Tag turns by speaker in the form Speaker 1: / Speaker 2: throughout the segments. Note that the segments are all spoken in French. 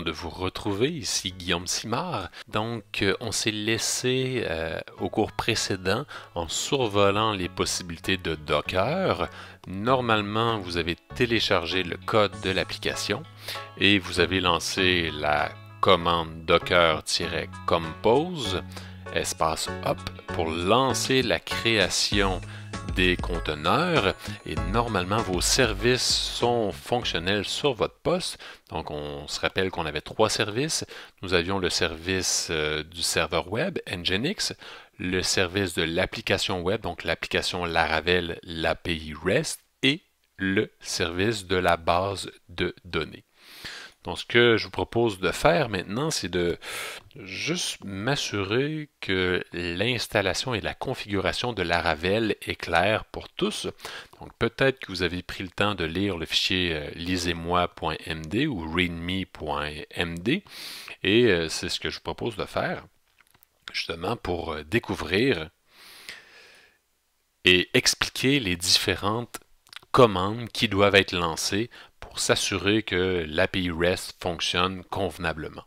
Speaker 1: de vous retrouver. Ici Guillaume Simard. Donc, euh, on s'est laissé euh, au cours précédent en survolant les possibilités de Docker. Normalement, vous avez téléchargé le code de l'application et vous avez lancé la commande docker-compose espace up pour lancer la création des conteneurs et normalement vos services sont fonctionnels sur votre poste. Donc on se rappelle qu'on avait trois services. Nous avions le service euh, du serveur web, Nginx, le service de l'application web, donc l'application Laravel, l'API REST et le service de la base de données. Donc, ce que je vous propose de faire maintenant, c'est de juste m'assurer que l'installation et la configuration de la Laravel est claire pour tous. Donc, peut-être que vous avez pris le temps de lire le fichier euh, lisez-moi.md ou readme.md et euh, c'est ce que je vous propose de faire justement pour euh, découvrir et expliquer les différentes commandes qui doivent être lancées s'assurer que l'API REST fonctionne convenablement.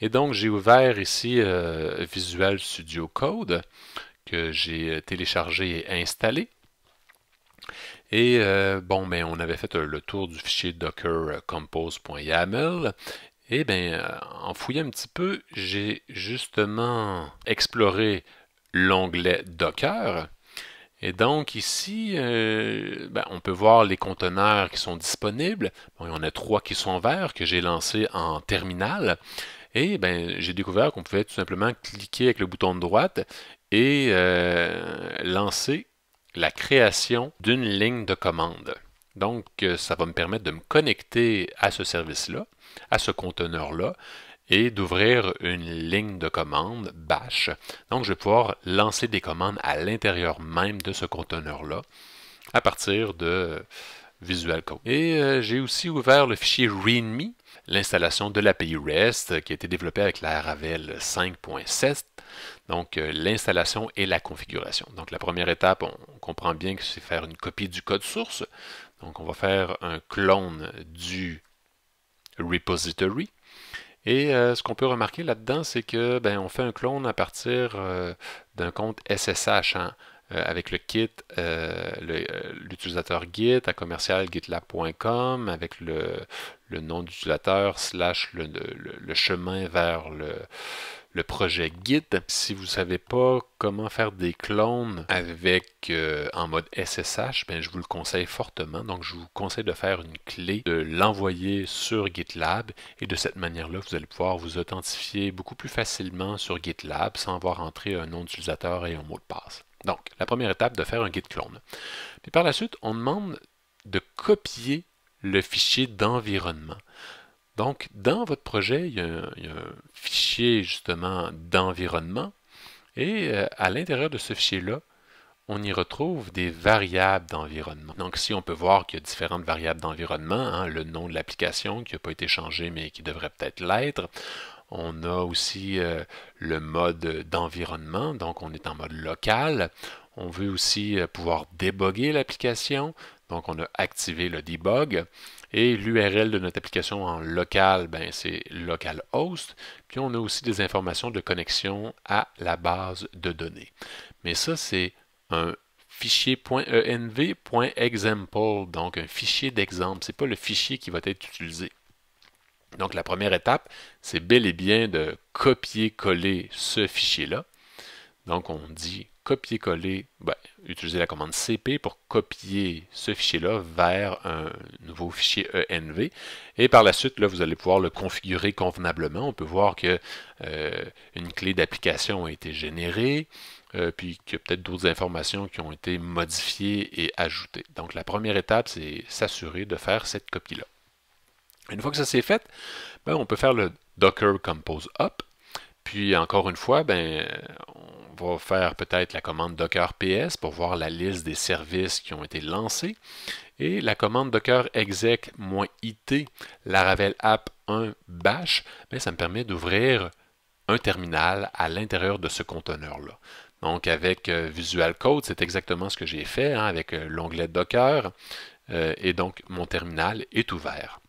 Speaker 1: Et donc, j'ai ouvert ici euh, Visual Studio Code que j'ai euh, téléchargé et installé. Et euh, bon, mais ben, on avait fait le tour du fichier docker composeyml Et bien, en fouillant un petit peu, j'ai justement exploré l'onglet Docker. Et donc ici, euh, ben, on peut voir les conteneurs qui sont disponibles. il y en a trois qui sont verts que j'ai lancés en terminal. Et ben, j'ai découvert qu'on pouvait tout simplement cliquer avec le bouton de droite et euh, lancer la création d'une ligne de commande. Donc, euh, ça va me permettre de me connecter à ce service-là, à ce conteneur-là, et d'ouvrir une ligne de commande bash. Donc, je vais pouvoir lancer des commandes à l'intérieur même de ce conteneur-là à partir de Visual Code. Et euh, j'ai aussi ouvert le fichier README, l'installation de l'API REST euh, qui a été développée avec la Ravel 5.7. Donc, euh, l'installation et la configuration. Donc, la première étape, on comprend bien que c'est faire une copie du code source. Donc, on va faire un clone du repository et euh, ce qu'on peut remarquer là-dedans, c'est que ben, on fait un clone à partir euh, d'un compte SSH. Hein, euh, avec le kit, l'utilisateur Git à commercial gitlab.com, avec le, nom d'utilisateur slash le, chemin vers le, le projet Git. Si vous ne savez pas comment faire des clones avec euh, en mode SSH, ben, je vous le conseille fortement. Donc, je vous conseille de faire une clé, de l'envoyer sur GitLab et de cette manière-là, vous allez pouvoir vous authentifier beaucoup plus facilement sur GitLab sans avoir entré un nom d'utilisateur et un mot de passe. Donc, la première étape, de faire un git clone. Puis par la suite, on demande de copier le fichier d'environnement. Donc, dans votre projet, il y a un, fichier justement d'environnement et euh, à l'intérieur de ce fichier-là, on y retrouve des variables d'environnement. Donc ici, on peut voir qu'il y a différentes variables d'environnement, hein, le nom de l'application qui n'a pas été changé mais qui devrait peut-être l'être. On a aussi euh, le mode d'environnement, donc on est en mode local. On veut aussi euh, pouvoir déboguer l'application, donc on a activé le debug. Et l'URL de notre application en local, ben, c'est localhost. Puis on a aussi des informations de connexion à la base de données. Mais ça, c'est un fichier.env.example, donc un fichier d'exemple. Ce n'est pas le fichier qui va être utilisé. Donc la première étape, c'est bel et bien de copier-coller ce fichier-là donc, on dit copier-coller, ben, utiliser la commande cp pour copier ce fichier-là vers un nouveau fichier env. Et par la suite, là, vous allez pouvoir le configurer convenablement. On peut voir que euh, une clé d'application a été générée, euh, puis qu'il y a peut-être d'autres informations qui ont été modifiées et ajoutées. Donc, la première étape, c'est s'assurer de faire cette copie-là. Une fois que ça c'est fait, ben, on peut faire le Docker Compose Up puis encore une fois, ben, on va faire peut-être la commande Docker PS pour voir la liste des services qui ont été lancés. Et la commande Docker exec-it Laravel app 1 bash, ben, ça me permet d'ouvrir un terminal à l'intérieur de ce conteneur-là. Donc avec euh, Visual Code, c'est exactement ce que j'ai fait hein, avec euh, l'onglet Docker. Euh, et donc mon terminal est ouvert.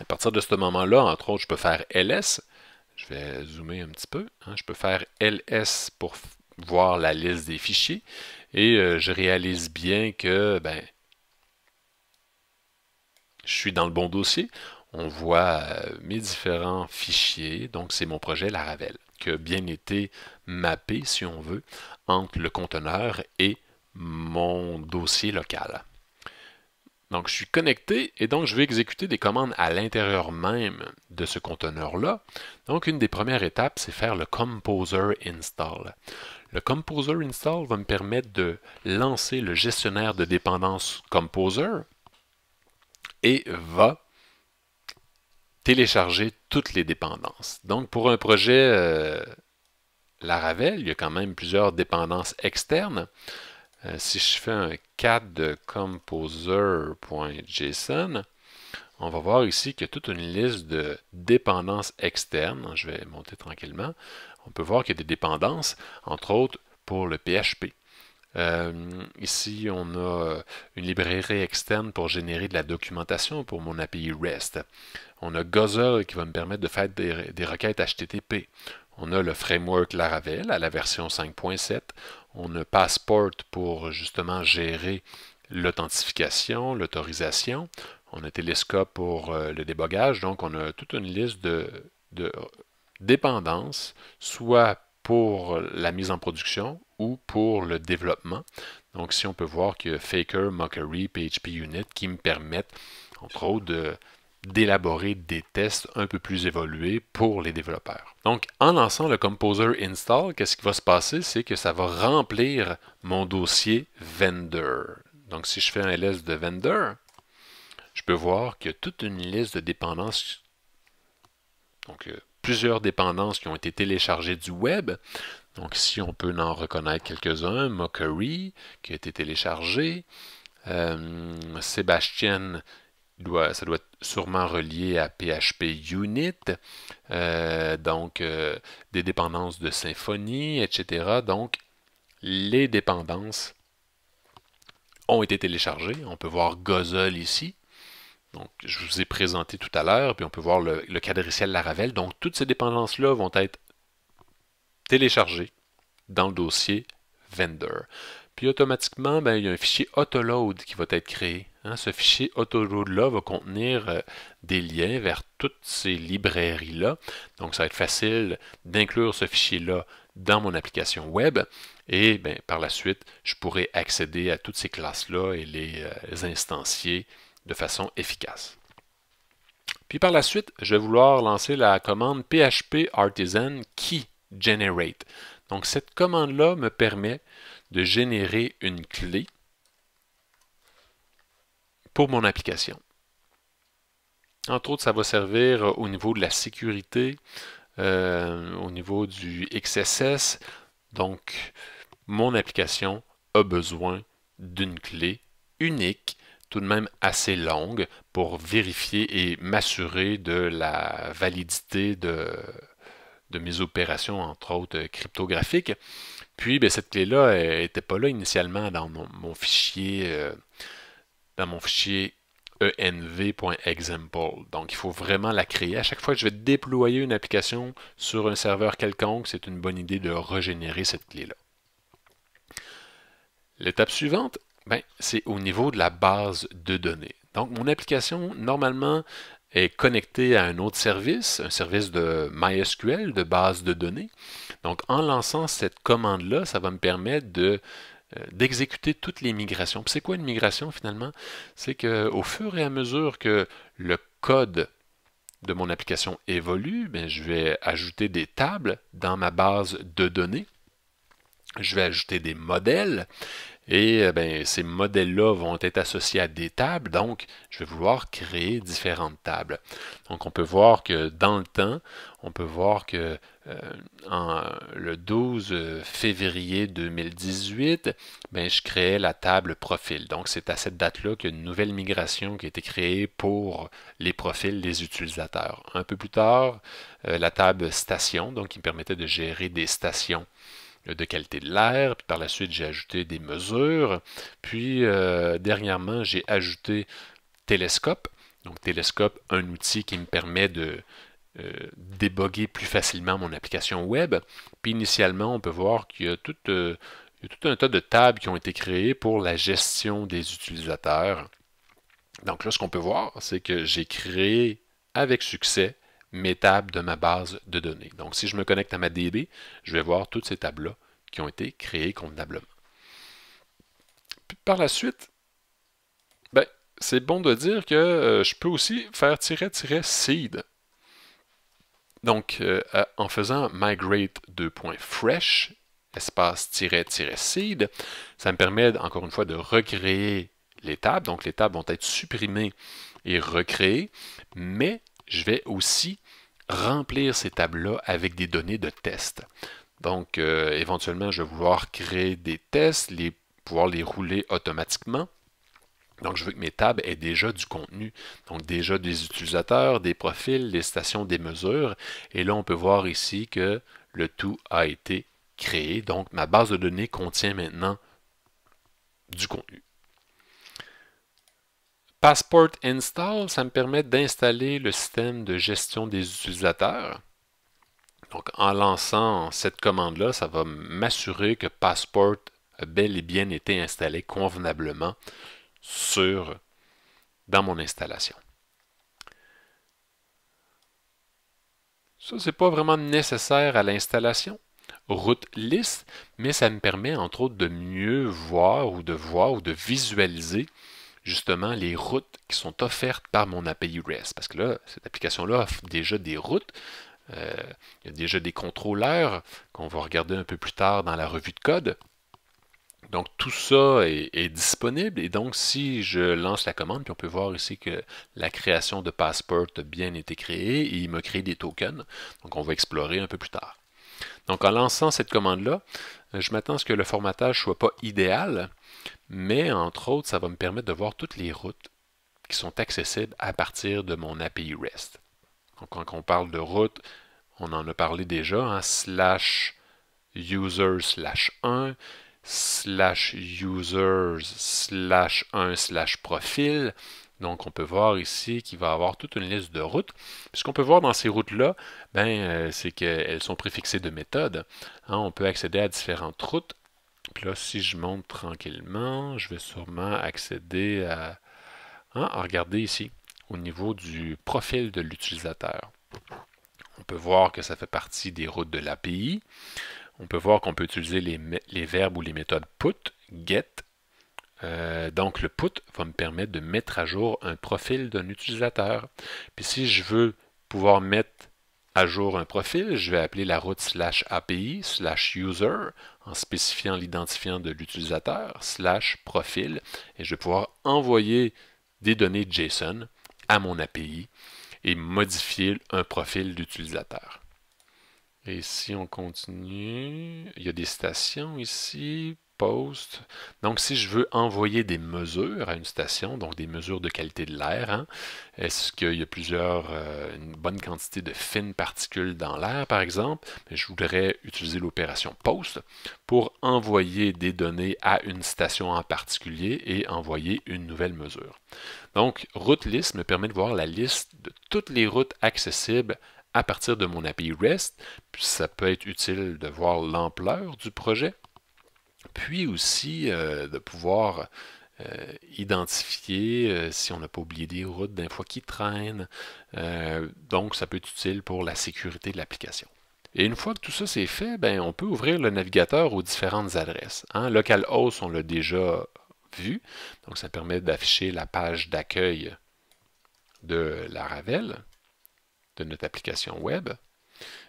Speaker 1: À partir de ce moment-là, entre autres, je peux faire ls, je vais zoomer un petit peu. Hein. Je peux faire ls pour voir la liste des fichiers. Et euh, je réalise bien que ben, je suis dans le bon dossier. On voit euh, mes différents fichiers. Donc, c'est mon projet Laravel qui a bien été mappé, si on veut, entre le conteneur et mon dossier local. Donc, je suis connecté et donc je vais exécuter des commandes à l'intérieur même de ce conteneur-là. Donc, une des premières étapes, c'est faire le Composer Install. Le Composer Install va me permettre de lancer le gestionnaire de dépendance Composer et va télécharger toutes les dépendances. Donc, pour un projet euh, Laravel, il y a quand même plusieurs dépendances externes. Euh, si je fais un cadre de composer.json, on va voir ici qu'il y a toute une liste de dépendances externes. Je vais monter tranquillement. On peut voir qu'il y a des dépendances, entre autres pour le PHP. Euh, ici, on a une librairie externe pour générer de la documentation pour mon API REST. On a Gozer qui va me permettre de faire des requêtes HTTP. On a le framework Laravel à la version 5.7 on a Passport pour justement gérer l'authentification, l'autorisation. On a Telescope pour euh, le débogage. Donc, on a toute une liste de, dépendances, soit pour la mise en production ou pour le développement. Donc, si on peut voir que Faker, Mockery, PHP Unit qui me permettent, entre autres, de d'élaborer des tests un peu plus évolués pour les développeurs. Donc, en lançant le Composer Install, qu'est-ce qui va se passer? C'est que ça va remplir mon dossier vendor. Donc, si je fais un ls de vendor, je peux voir qu'il y a toute une liste de dépendances, donc euh, plusieurs dépendances qui ont été téléchargées du web. Donc, si on peut en reconnaître quelques-uns, Mockery, qui a été téléchargé, euh, Sébastien ça doit être sûrement relié à PHP Unit, euh, donc euh, des dépendances de Symfony, etc. Donc, les dépendances ont été téléchargées. On peut voir Gozol ici. Donc, je vous ai présenté tout à l'heure, puis on peut voir le, le cadriciel Laravel. Donc, toutes ces dépendances-là vont être téléchargées dans le dossier vendor. Puis automatiquement, ben, il y a un fichier autoload qui va être créé. Hein, ce fichier autoroute-là va contenir euh, des liens vers toutes ces librairies-là. Donc, ça va être facile d'inclure ce fichier-là dans mon application web. Et ben, par la suite, je pourrai accéder à toutes ces classes-là et les euh, instancier de façon efficace. Puis par la suite, je vais vouloir lancer la commande PHP Artisan Key Generate. Donc cette commande-là me permet de générer une clé pour mon application. Entre autres, ça va servir euh, au niveau de la sécurité, euh, au niveau du XSS. Donc, mon application a besoin d'une clé unique, tout de même assez longue, pour vérifier et m'assurer de la validité de, mes opérations, entre autres euh, cryptographiques. Puis, ben, cette clé-là n'était pas là initialement dans mon, fichier dans mon fichier env.example. Donc, il faut vraiment la créer. À chaque fois que je vais déployer une application sur un serveur quelconque, c'est une bonne idée de régénérer cette clé-là. L'étape suivante, ben, c'est au niveau de la base de données. Donc, mon application, normalement, est connectée à un autre service, un service de MySQL, de base de données. Donc, en lançant cette commande-là, ça va me permettre de euh, d'exécuter toutes les migrations. c'est quoi une migration finalement? C'est qu'au fur et à mesure que le code de mon application évolue, ben, je vais ajouter des tables dans ma base de données. Je vais ajouter des modèles et euh, ben, ces modèles-là vont être associés à des tables, donc je vais vouloir créer différentes tables. Donc on peut voir que dans le temps, on peut voir que euh, le 12 février 2018, ben, je créais la table profil. Donc c'est à cette date-là qu'il y a une nouvelle migration qui a été créée pour les profils des utilisateurs. Un peu plus tard, euh, la table station, donc qui me permettait de gérer des stations de qualité de l'air. Par la suite, j'ai ajouté des mesures. Puis, euh, dernièrement, j'ai ajouté télescope. Donc, télescope, un outil qui me permet de euh, déboguer plus facilement mon application web. Puis, initialement, on peut voir qu'il euh, y a tout un tas de tables qui ont été créées pour la gestion des utilisateurs. Donc là, ce qu'on peut voir, c'est que j'ai créé avec succès mes tables de ma base de données. Donc, si je me connecte à ma DB, je vais voir toutes ces tables-là qui ont été créées convenablement. par la suite, ben, c'est bon de dire que euh, je peux aussi faire "-seed". Donc, euh, en faisant migrate 2.fresh, espace-seed, ça me permet encore une fois de recréer les tables. Donc, les tables vont être supprimées et recréées, mais je vais aussi remplir ces tables-là avec des données de test. Donc, euh, éventuellement, je vais vouloir créer des tests, les, pouvoir les rouler automatiquement. Donc, je veux que mes tables aient déjà du contenu, donc déjà des utilisateurs, des profils, des stations, des mesures. Et là, on peut voir ici que le tout a été créé. Donc, ma base de données contient maintenant du contenu. Passport Install, ça me permet d'installer le système de gestion des utilisateurs. Donc, en lançant cette commande-là, ça va m'assurer que Passport a bel et bien été installé convenablement sur, dans mon installation. Ça, n'est pas vraiment nécessaire à l'installation, route list, mais ça me permet entre autres de mieux voir ou de voir ou de visualiser justement les routes qui sont offertes par mon API REST. Parce que là, cette application-là offre déjà des routes. Euh, il y a déjà des contrôleurs qu'on va regarder un peu plus tard dans la revue de code. Donc tout ça est, disponible et donc si je lance la commande, puis on peut voir ici que la création de passport a bien été créée et il me crée des tokens. Donc on va explorer un peu plus tard. Donc en lançant cette commande-là, je m'attends à ce que le formatage ne soit pas idéal, mais entre autres, ça va me permettre de voir toutes les routes qui sont accessibles à partir de mon API REST. Donc, quand on parle de routes, on en a parlé déjà, hein, slash user slash 1, slash users slash 1 slash profil. Donc, on peut voir ici qu'il va avoir toute une liste de routes. ce qu'on peut voir dans ces routes-là, ben, euh, c'est qu'elles sont préfixées de méthodes. Hein. on peut accéder à différentes routes. Puis là, si je monte tranquillement, je vais sûrement accéder à... Hein, à regarder ici, au niveau du profil de l'utilisateur. On peut voir que ça fait partie des routes de l'API. On peut voir qu'on peut utiliser les, les verbes ou les méthodes put, get, euh, donc, le put va me permettre de mettre à jour un profil d'un utilisateur. Puis si je veux pouvoir mettre à jour un profil, je vais appeler la route slash API slash user en spécifiant l'identifiant de l'utilisateur slash profil et je vais pouvoir envoyer des données JSON à mon API et modifier un profil d'utilisateur. Et si on continue, il y a des stations ici post. Donc, si je veux envoyer des mesures à une station, donc des mesures de qualité de l'air, hein, est-ce qu'il y a plusieurs, euh, une bonne quantité de fines particules dans l'air, par exemple, je voudrais utiliser l'opération post pour envoyer des données à une station en particulier et envoyer une nouvelle mesure. Donc, route list me permet de voir la liste de toutes les routes accessibles à partir de mon API REST, puis ça peut être utile de voir l'ampleur du projet puis aussi euh, de pouvoir euh, identifier euh, si on n'a pas oublié des routes d'un fois qui traînent. donc, ça peut être utile pour la sécurité de l'application. Et une fois que tout ça c'est fait, ben, on peut ouvrir le navigateur aux différentes adresses. Hein. localhost, on l'a déjà vu, donc ça permet d'afficher la page d'accueil de la Ravel, de notre application web.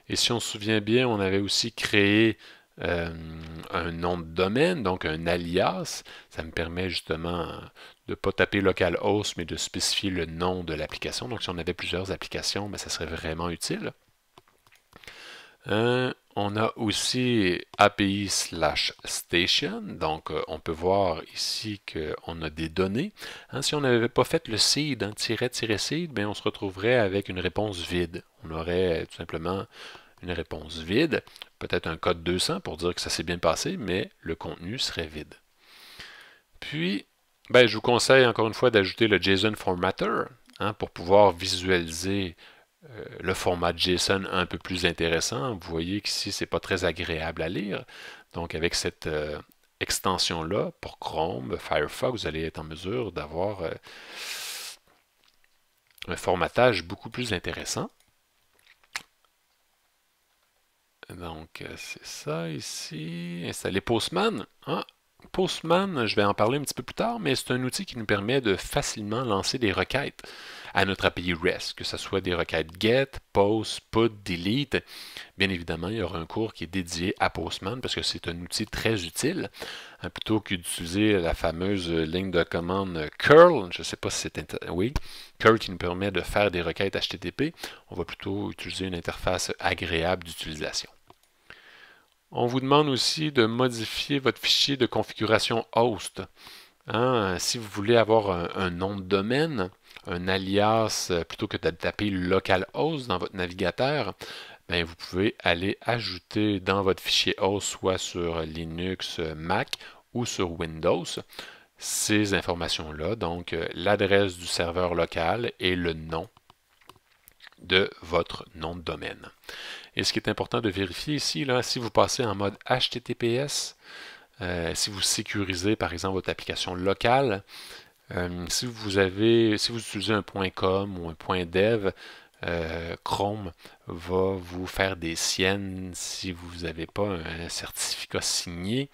Speaker 1: Et si on se souvient bien, on avait aussi créé euh, un nom de domaine, donc un alias. Ça me permet justement de ne pas taper localhost, mais de spécifier le nom de l'application. Donc si on avait plusieurs applications, ben, ça serait vraiment utile. Euh, on a aussi API slash station, donc euh, on peut voir ici qu'on a des données. Hein, si on n'avait pas fait le seed, hein, seed, ben, on se retrouverait avec une réponse vide. On aurait tout simplement une réponse vide, peut-être un code 200 pour dire que ça s'est bien passé, mais le contenu serait vide. Puis, ben, je vous conseille encore une fois d'ajouter le JSON Formatter hein, pour pouvoir visualiser euh, le format JSON un peu plus intéressant. Vous voyez qu'ici, ce n'est pas très agréable à lire. Donc, avec cette euh, extension-là, pour Chrome, Firefox, vous allez être en mesure d'avoir euh, un formatage beaucoup plus intéressant. Donc, euh, c'est ça ici. Installer Postman. Ah, Postman, je vais en parler un petit peu plus tard, mais c'est un outil qui nous permet de facilement lancer des requêtes à notre API REST, que ce soit des requêtes GET, POST, PUT, DELETE. Bien évidemment, il y aura un cours qui est dédié à Postman parce que c'est un outil très utile. Hein, plutôt que d'utiliser la fameuse ligne de commande curl, je ne sais pas si c'est... Oui, curl qui nous permet de faire des requêtes HTTP. On va plutôt utiliser une interface agréable d'utilisation. On vous demande aussi de modifier votre fichier de configuration host. Hein. si vous voulez avoir un nom de domaine, un alias euh, plutôt que de taper localhost dans votre navigateur, ben, vous pouvez aller ajouter dans votre fichier host, soit sur Linux, euh, Mac ou sur Windows, ces informations-là, donc euh, l'adresse du serveur local et le nom de votre nom de domaine. Et ce qui est important de vérifier ici, là, si vous passez en mode HTTPS, si vous sécurisez par exemple votre application locale, euh, si vous avez, si vous utilisez un point .com ou un point .dev, euh, Chrome va vous faire des siennes si vous n'avez pas un certificat signé.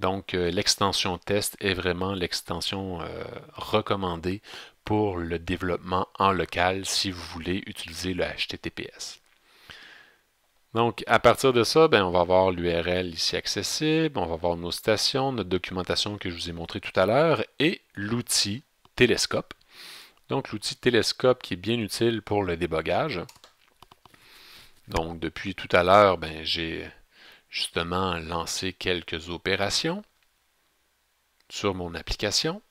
Speaker 1: Donc, euh, l'extension test est vraiment l'extension recommandée pour le développement en local si vous voulez utiliser le HTTPS. Donc, à partir de ça, ben, on va avoir l'URL ici accessible, on va voir nos stations, notre documentation que je vous ai montré tout à l'heure, et l'outil télescope. Donc, l'outil télescope qui est bien utile pour le débogage. Donc, depuis tout à l'heure, ben, j'ai justement lancé quelques opérations sur mon application.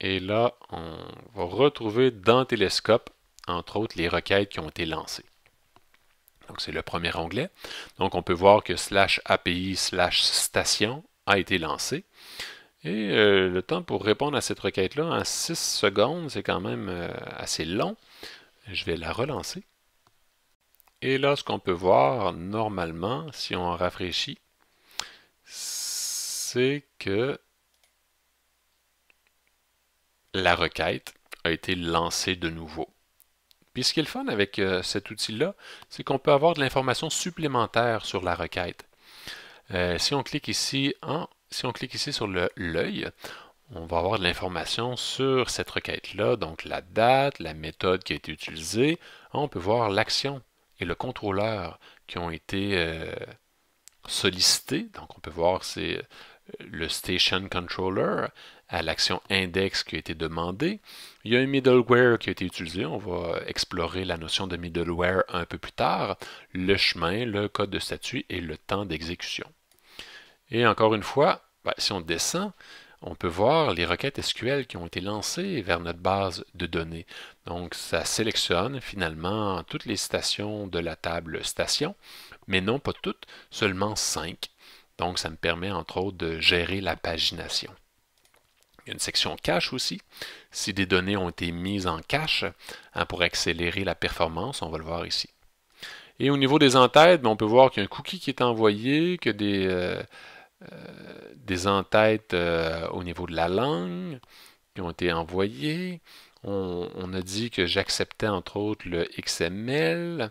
Speaker 1: Et là, on va retrouver dans Télescope, entre autres, les requêtes qui ont été lancées. Donc, c'est le premier onglet. Donc, on peut voir que slash API slash station a été lancé. Et euh, le temps pour répondre à cette requête-là en 6 secondes, c'est quand même euh, assez long. Je vais la relancer. Et là, ce qu'on peut voir normalement, si on rafraîchit, c'est que la requête a été lancée de nouveau. Et ce qui est le fun avec euh, cet outil-là, c'est qu'on peut avoir de l'information supplémentaire sur la requête. Euh, si, on clique ici si on clique ici sur l'œil, on va avoir de l'information sur cette requête-là, donc la date, la méthode qui a été utilisée. On peut voir l'action et le contrôleur qui ont été euh, sollicités. Donc on peut voir c'est le Station Controller, à l'action index qui a été demandée. Il y a un middleware qui a été utilisé. On va explorer la notion de middleware un peu plus tard. Le chemin, le code de statut et le temps d'exécution. Et encore une fois, ben, si on descend, on peut voir les requêtes SQL qui ont été lancées vers notre base de données. Donc, ça sélectionne finalement toutes les stations de la table station, mais non pas toutes, seulement cinq. Donc, ça me permet entre autres de gérer la pagination une section cache aussi. Si des données ont été mises en cache hein, pour accélérer la performance, on va le voir ici. Et au niveau des entêtes, ben, on peut voir qu'il y a un cookie qui est envoyé, que des, euh, euh, des entêtes euh, au niveau de la langue qui ont été envoyées. On, on a dit que j'acceptais entre autres le XML.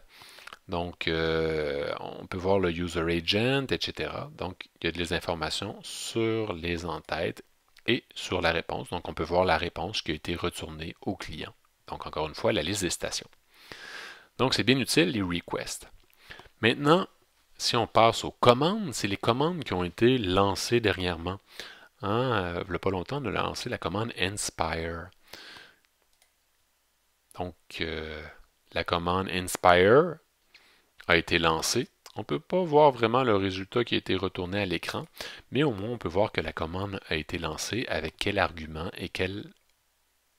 Speaker 1: Donc, on peut voir le user agent, etc. Donc, il y a des informations sur les entêtes et sur la réponse. Donc, on peut voir la réponse qui a été retournée au client. Donc, encore une fois, la liste des stations. Donc, c'est bien utile, les requests. Maintenant, si on passe aux commandes, c'est les commandes qui ont été lancées dernièrement. Hein, euh, il n'y a pas longtemps, de lancer la commande Inspire. Donc, euh, la commande Inspire a été lancée on ne peut pas voir vraiment le résultat qui a été retourné à l'écran, mais au moins on peut voir que la commande a été lancée avec quel argument et quelle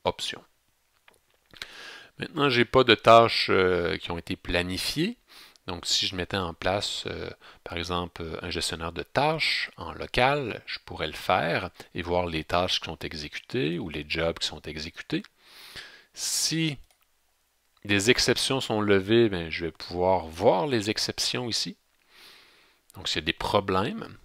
Speaker 1: option. Maintenant, je n'ai pas de tâches euh, qui ont été planifiées. Donc, si je mettais en place, euh, par exemple, un gestionnaire de tâches en local, je pourrais le faire et voir les tâches qui sont exécutées ou les jobs qui sont exécutés. Si des exceptions sont levées, ben, je vais pouvoir voir les exceptions ici. Donc, s'il y a des problèmes,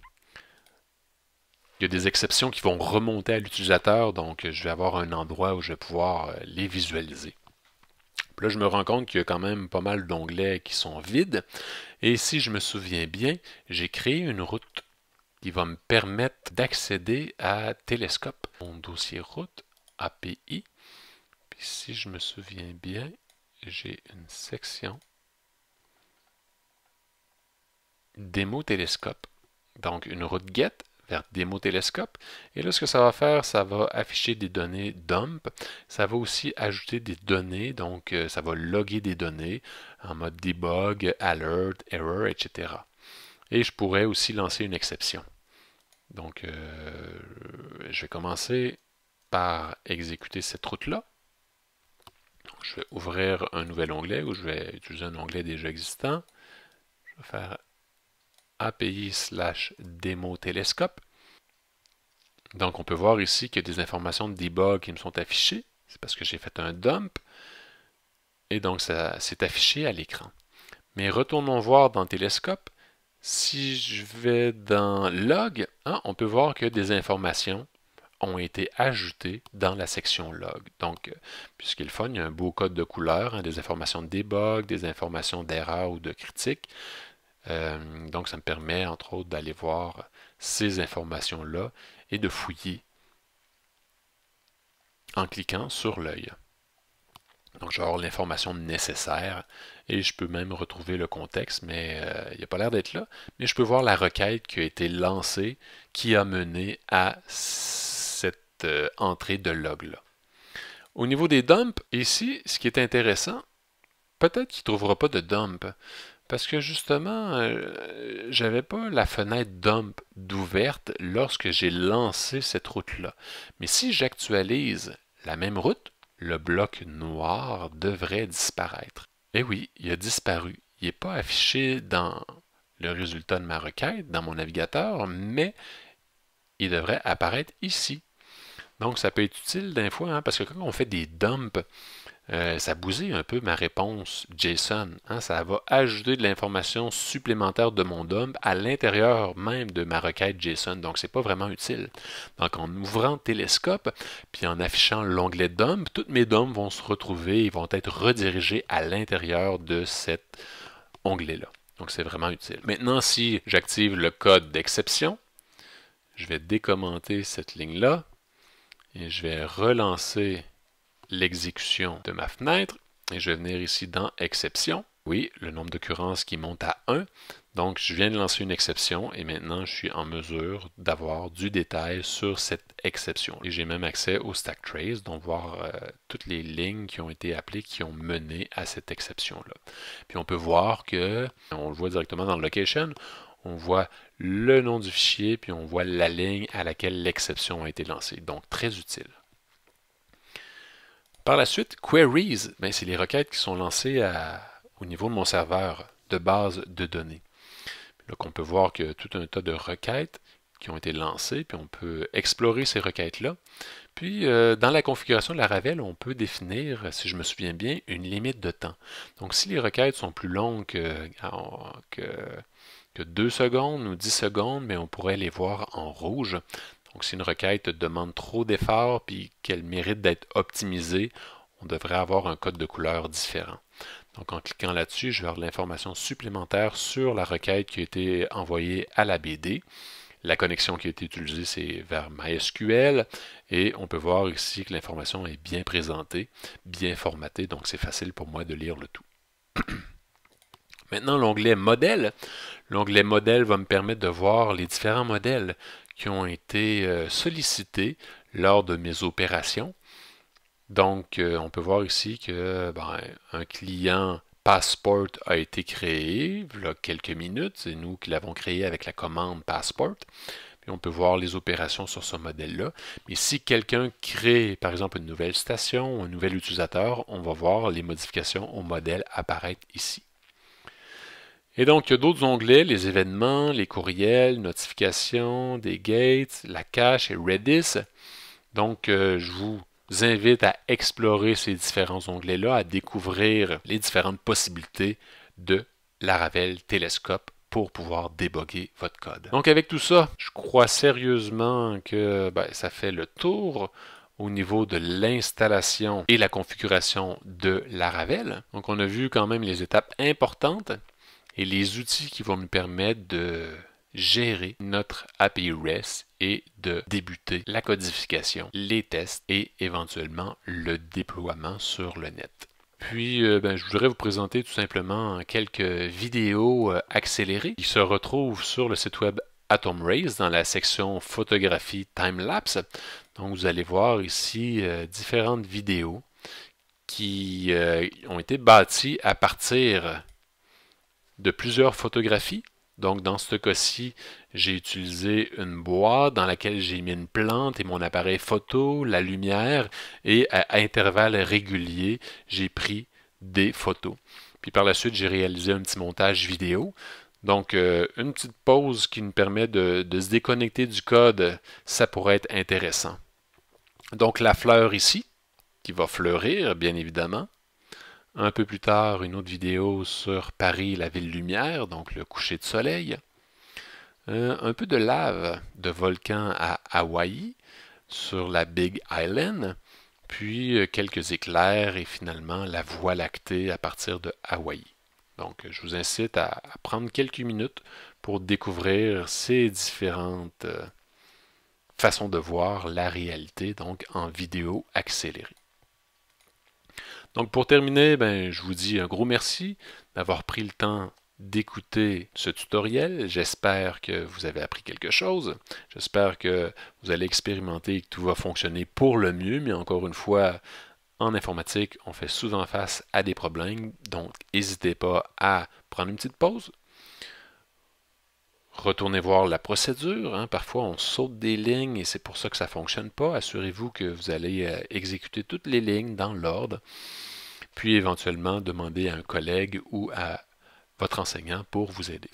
Speaker 1: il y a des exceptions qui vont remonter à l'utilisateur, donc je vais avoir un endroit où je vais pouvoir euh, les visualiser. là, je me rends compte qu'il y a quand même pas mal d'onglets qui sont vides. Et si je me souviens bien, j'ai créé une route qui va me permettre d'accéder à Telescope. Mon dossier route, API. Puis si je me souviens bien, j'ai une section démo télescope. Donc une route get vers démo télescope. Et là, ce que ça va faire, ça va afficher des données dump. Ça va aussi ajouter des données, donc euh, ça va loguer des données en mode debug, alert, error, etc. Et je pourrais aussi lancer une exception. Donc, euh, je vais commencer par exécuter cette route-là je vais ouvrir un nouvel onglet où je vais utiliser un onglet déjà existant. Je vais faire API slash démo télescope. Donc, on peut voir ici qu'il y a des informations de debug qui me sont affichées. C'est parce que j'ai fait un dump. Et donc, ça s'est affiché à l'écran. Mais retournons voir dans Télescope. Si je vais dans Log, hein, on peut voir qu'il y a des informations ont été ajoutés dans la section log. Donc, euh, puisqu'il est il y a un beau code de couleur, hein, des informations de debug, des informations d'erreur ou de critique. Euh, donc, ça me permet, entre autres, d'aller voir ces informations-là et de fouiller en cliquant sur l'œil. Donc, je l'information nécessaire et je peux même retrouver le contexte, mais euh, il il a pas l'air d'être là. Mais je peux voir la requête qui a été lancée, qui a mené à euh, entrée de log-là. Au niveau des dumps, ici, ce qui est intéressant, peut-être qu'il ne trouvera pas de dump, parce que justement, je euh, j'avais pas la fenêtre dump d'ouverte lorsque j'ai lancé cette route-là. Mais si j'actualise la même route, le bloc noir devrait disparaître. Eh oui, il a disparu. Il n'est pas affiché dans le résultat de ma requête, dans mon navigateur, mais il devrait apparaître ici, donc, ça peut être utile d'un fois, hein, parce que quand on fait des dumps, euh, ça bousille un peu ma réponse JSON. Hein, ça va ajouter de l'information supplémentaire de mon dump à l'intérieur même de ma requête JSON. Donc, ce n'est pas vraiment utile. Donc, en ouvrant Télescope, puis en affichant l'onglet dump, toutes mes dumps vont se retrouver ils vont être redirigés à l'intérieur de cet onglet-là. Donc, c'est vraiment utile. Maintenant, si j'active le code d'exception, je vais décommenter cette ligne-là et je vais relancer l'exécution de ma fenêtre et je vais venir ici dans exception. Oui, le nombre d'occurrences qui monte à 1. Donc, je viens de lancer une exception et maintenant, je suis en mesure d'avoir du détail sur cette exception. Et j'ai même accès au stack trace, donc voir euh, toutes les lignes qui ont été appelées, qui ont mené à cette exception-là. Puis on peut voir que, on le voit directement dans le location, on voit le nom du fichier, puis on voit la ligne à laquelle l'exception a été lancée. Donc, très utile. Par la suite, queries, ben, c'est les requêtes qui sont lancées au niveau de mon serveur de base de données. Donc, on peut voir que tout un tas de requêtes qui ont été lancées, puis on peut explorer ces requêtes-là. Puis, euh, dans la configuration de la Ravel, on peut définir, si je me souviens bien, une limite de temps. Donc, si les requêtes sont plus longues que que 2 secondes ou 10 secondes, mais on pourrait les voir en rouge. Donc si une requête demande trop d'efforts puis qu'elle mérite d'être optimisée, on devrait avoir un code de couleur différent. Donc en cliquant là-dessus, je vais avoir l'information supplémentaire sur la requête qui a été envoyée à la BD. La connexion qui a été utilisée, c'est vers MySQL et on peut voir ici que l'information est bien présentée, bien formatée, donc c'est facile pour moi de lire le tout. Maintenant, l'onglet Modèle. L'onglet Modèle va me permettre de voir les différents modèles qui ont été euh, sollicités lors de mes opérations. Donc, euh, on peut voir ici que ben, un client Passport a été créé il y a quelques minutes. C'est nous qui l'avons créé avec la commande Passport. on peut voir les opérations sur ce modèle-là. Mais si quelqu'un crée, par exemple, une nouvelle station ou un nouvel utilisateur, on va voir les modifications au modèle apparaître ici. Et donc, il y a d'autres onglets, les événements, les courriels, notifications, des gates, la cache et Redis. Donc, euh, je vous invite à explorer ces différents onglets-là, à découvrir les différentes possibilités de Laravel Telescope pour pouvoir déboguer votre code. Donc avec tout ça, je crois sérieusement que ben, ça fait le tour au niveau de l'installation et la configuration de Laravel. Donc on a vu quand même les étapes importantes et les outils qui vont nous permettre de gérer notre API REST et de débuter la codification, les tests et éventuellement le déploiement sur le net. Puis, euh, ben, je voudrais vous présenter tout simplement quelques vidéos euh, accélérées qui se retrouvent sur le site web Atom Race dans la section photographie time-lapse. Donc, vous allez voir ici euh, différentes vidéos qui ont été bâties à partir de plusieurs photographies. Donc, dans ce cas-ci, j'ai utilisé une boîte dans laquelle j'ai mis une plante et mon appareil photo, la lumière, et à intervalles réguliers, j'ai pris des photos. Puis par la suite, j'ai réalisé un petit montage vidéo. Donc, euh, une petite pause qui nous permet de se déconnecter du code, ça pourrait être intéressant. Donc, la fleur ici, qui va fleurir, bien évidemment. Un peu plus tard, une autre vidéo sur Paris, la ville lumière, donc le coucher de soleil. Euh, un peu de lave de volcan à Hawaï, sur la Big Island, puis euh, quelques éclairs et finalement la voie lactée à partir de Hawaï. Donc, je vous incite à, prendre quelques minutes pour découvrir ces différentes euh, façons de voir la réalité, donc en vidéo accélérée. Donc pour terminer, ben, je vous dis un gros merci d'avoir pris le temps d'écouter ce tutoriel. J'espère que vous avez appris quelque chose. J'espère que vous allez expérimenter et que tout va fonctionner pour le mieux. Mais encore une fois, en informatique, on fait souvent face à des problèmes. Donc n'hésitez pas à prendre une petite pause, Retournez voir la procédure. Hein. Parfois, on saute des lignes et c'est pour ça que ça ne fonctionne pas. Assurez-vous que vous allez euh, exécuter toutes les lignes dans l'ordre, puis éventuellement demander à un collègue ou à votre enseignant pour vous aider.